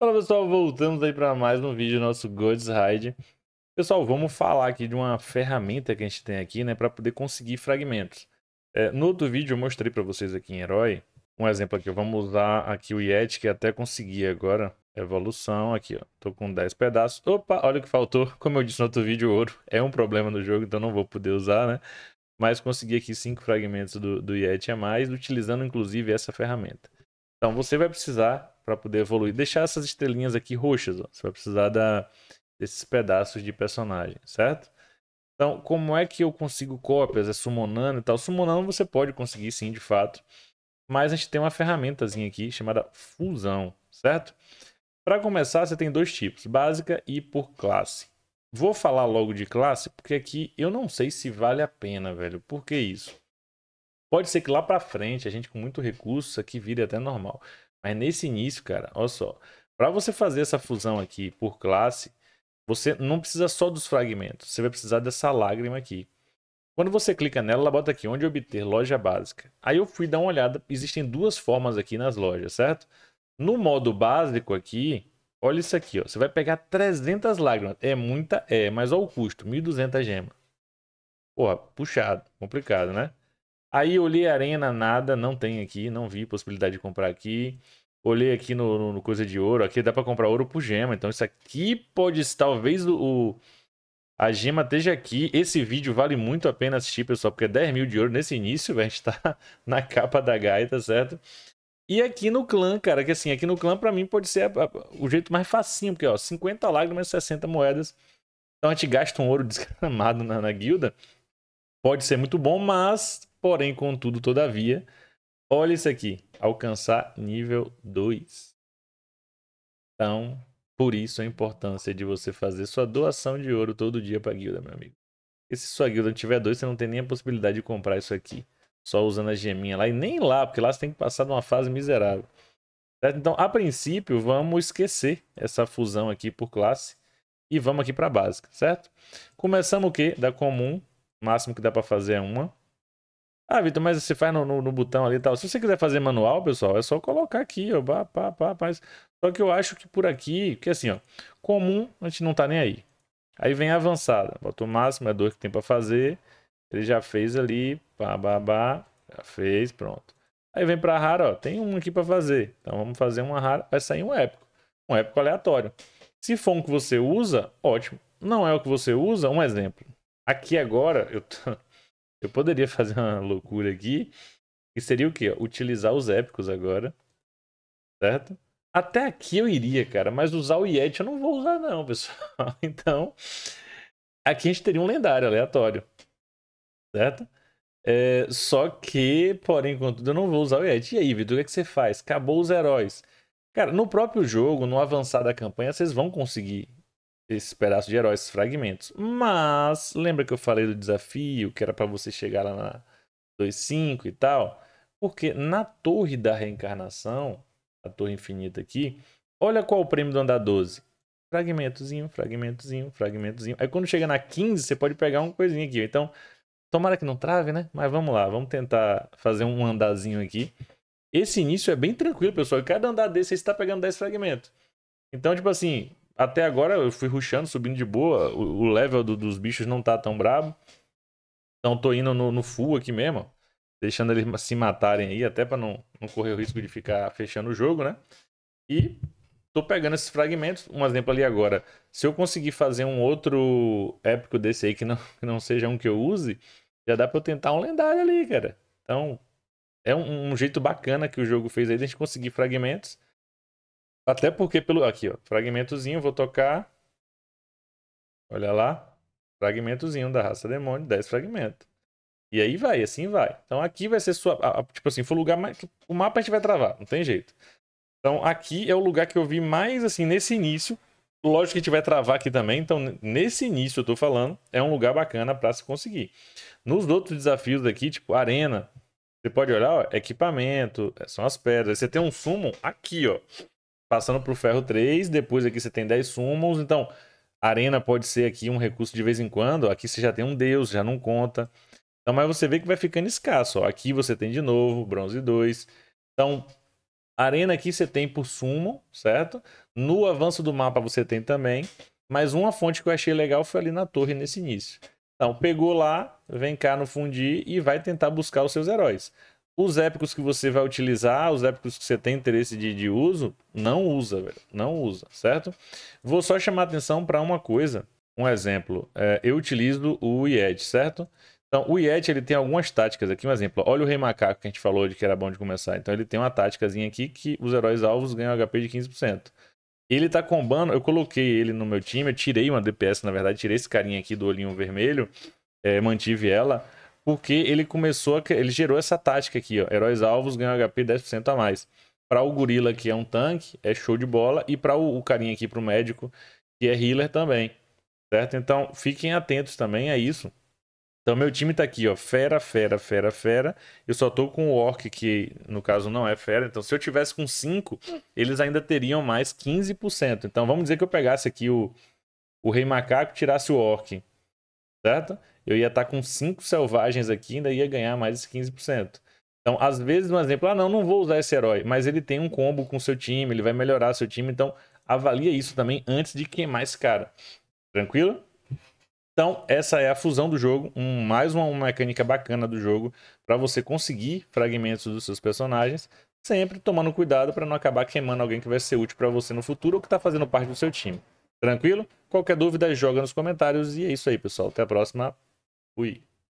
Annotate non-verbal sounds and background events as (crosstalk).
Fala pessoal, voltamos aí para mais um vídeo do nosso God's Ride. Pessoal, vamos falar aqui de uma ferramenta que a gente tem aqui, né, para poder conseguir fragmentos. É, no outro vídeo eu mostrei para vocês aqui em Herói, um exemplo aqui, vamos usar aqui o Yeti, que até consegui agora, evolução, aqui ó, tô com 10 pedaços. Opa, olha o que faltou, como eu disse no outro vídeo, ouro é um problema no jogo, então não vou poder usar, né. Mas consegui aqui 5 fragmentos do, do Yeti a mais, utilizando inclusive essa ferramenta. Então você vai precisar para poder evoluir. Deixar essas estrelinhas aqui roxas, ó. Você vai precisar da, desses pedaços de personagem, certo? Então, como é que eu consigo cópias? É summonando e tal. Summonando você pode conseguir sim, de fato. Mas a gente tem uma ferramentazinha aqui chamada fusão, certo? Para começar, você tem dois tipos, básica e por classe. Vou falar logo de classe, porque aqui eu não sei se vale a pena, velho. Por que isso? Pode ser que lá para frente, a gente com muito recurso, isso aqui vire até normal. Mas nesse início, cara, olha só. Para você fazer essa fusão aqui por classe, você não precisa só dos fragmentos. Você vai precisar dessa lágrima aqui. Quando você clica nela, ela bota aqui onde obter loja básica. Aí eu fui dar uma olhada, existem duas formas aqui nas lojas, certo? No modo básico aqui, olha isso aqui, ó. você vai pegar 300 lágrimas. É muita, é, mas olha o custo, 1.200 gemas. Porra, puxado, complicado, né? Aí olhei Arena, nada, não tem aqui, não vi possibilidade de comprar aqui. Olhei aqui no, no, no Coisa de Ouro, aqui dá para comprar ouro por gema, então isso aqui pode, ser talvez o, a gema esteja aqui. Esse vídeo vale muito a pena assistir, pessoal, porque é 10 mil de ouro nesse início, a gente tá na capa da gaita, tá certo? E aqui no clã, cara, que assim, aqui no clã para mim pode ser a, a, o jeito mais facinho, porque ó, 50 lágrimas, 60 moedas. Então a gente gasta um ouro descamado na, na guilda. Pode ser muito bom, mas Porém, contudo, todavia, olha isso aqui: alcançar nível 2. Então, por isso a importância de você fazer sua doação de ouro todo dia para a guilda, meu amigo. E se sua guilda tiver dois, você não tem nem a possibilidade de comprar isso aqui. Só usando a geminha lá. E nem lá, porque lá você tem que passar de uma fase miserável. Então, a princípio, vamos esquecer essa fusão aqui por classe. E vamos aqui para a básica, certo? Começamos o quê? Da comum. O máximo que dá para fazer é uma. Ah, Vitor, mas você faz no, no, no botão ali e tal. Se você quiser fazer manual, pessoal, é só colocar aqui, ó. Pá, pá, pá, pá. Só que eu acho que por aqui, que assim, ó, comum, a gente não tá nem aí. Aí vem a avançada. Bota o máximo, é dor que tem para fazer. Ele já fez ali, pá, pá, pá. Já fez, pronto. Aí vem pra rara, ó, tem um aqui para fazer. Então vamos fazer uma rara, vai sair um épico. Um épico aleatório. Se for um que você usa, ótimo. Não é o que você usa, um exemplo. Aqui agora, eu tô... Eu poderia (laughs) fazer uma loucura aqui, que seria o quê? Utilizar os épicos agora, certo? Até aqui eu iria, cara, mas usar o Yeti eu não vou usar não, (laughs) pessoal. Então, aqui a gente teria um lendário aleatório, certo? É, só que, porém, contudo, eu não vou usar o Yeti. E aí, Vitor, o que, é que você faz? Acabou os heróis. Cara, no próprio jogo, no avançar da campanha, vocês vão conseguir esse pedaço de herói, esses fragmentos. Mas, lembra que eu falei do desafio, que era para você chegar lá na 2.5 e tal? Porque na torre da reencarnação, a torre infinita aqui, olha qual o prêmio do andar 12. Fragmentozinho, fragmentozinho, fragmentozinho. Aí quando chega na 15, você pode pegar uma coisinha aqui. Então, tomara que não trave, né? Mas vamos lá, vamos tentar fazer um andazinho aqui. Esse início é bem tranquilo, pessoal. Cada andar desse, você está pegando 10 fragmentos. Então, tipo assim, até agora eu fui ruxando, subindo de boa. O, o level do, dos bichos não tá tão brabo. Então tô indo no, no full aqui mesmo. Deixando eles se matarem aí, até para não, não correr o risco de ficar fechando o jogo, né? E tô pegando esses fragmentos. Um exemplo ali agora. Se eu conseguir fazer um outro épico desse aí que não, que não seja um que eu use, já dá pra eu tentar um lendário ali, cara. Então, é um, um jeito bacana que o jogo fez aí de a gente conseguir fragmentos até porque pelo. Aqui, ó. Fragmentozinho, vou tocar. Olha lá. Fragmentozinho da raça demônio, 10 fragmentos. E aí vai, assim vai. Então aqui vai ser sua. A, a, tipo assim, foi o lugar mais. O mapa a gente vai travar, não tem jeito. Então aqui é o lugar que eu vi mais assim nesse início. Lógico que a gente vai travar aqui também, então nesse início eu tô falando, é um lugar bacana para se conseguir. Nos outros desafios daqui, tipo arena, você pode olhar, ó, equipamento, é, são as pedras. Você tem um sumo aqui, ó passando para o ferro 3, depois aqui você tem 10 sumos. então arena pode ser aqui um recurso de vez em quando, aqui você já tem um deus, já não conta. Então, mas você vê que vai ficando escasso, ó. aqui você tem de novo, bronze 2. Então, arena aqui você tem por sumo, certo? No avanço do mapa você tem também, mas uma fonte que eu achei legal foi ali na torre nesse início. Então, pegou lá, vem cá no fundir e vai tentar buscar os seus heróis os épicos que você vai utilizar, os épicos que você tem interesse de, de uso, não usa, velho. Não usa, certo? Vou só chamar atenção para uma coisa. Um exemplo. É, eu utilizo o IET, certo? Então, o IET ele tem algumas táticas aqui. Um exemplo, olha o Rei Macaco que a gente falou de que era bom de começar. Então, ele tem uma táticazinha aqui que os heróis alvos ganham HP de 15%. Ele tá combando, eu coloquei ele no meu time, eu tirei uma DPS, na verdade, tirei esse carinha aqui do olhinho vermelho, é, mantive ela porque ele começou a, ele gerou essa tática aqui, ó, heróis alvos ganham HP 10% a mais. Para o gorila que é um tanque, é show de bola e para o, o carinha aqui para o médico, que é healer também. Certo? Então, fiquem atentos também a isso. Então, meu time tá aqui, ó. Fera, fera, fera, fera. Eu só tô com o Orc, que no caso não é fera. Então, se eu tivesse com 5, eles ainda teriam mais 15%. Então, vamos dizer que eu pegasse aqui o, o Rei Macaco tirasse o Orc certo? Eu ia estar tá com 5 selvagens aqui ainda ia ganhar mais esse 15%. Então, às vezes, um exemplo, ah, não, não vou usar esse herói, mas ele tem um combo com seu time, ele vai melhorar seu time, então avalia isso também antes de queimar esse cara. Tranquilo? Então, essa é a fusão do jogo, um, mais uma, uma mecânica bacana do jogo para você conseguir fragmentos dos seus personagens, sempre tomando cuidado para não acabar queimando alguém que vai ser útil para você no futuro ou que está fazendo parte do seu time. Tranquilo? Qualquer dúvida, joga nos comentários. E é isso aí, pessoal. Até a próxima. Fui.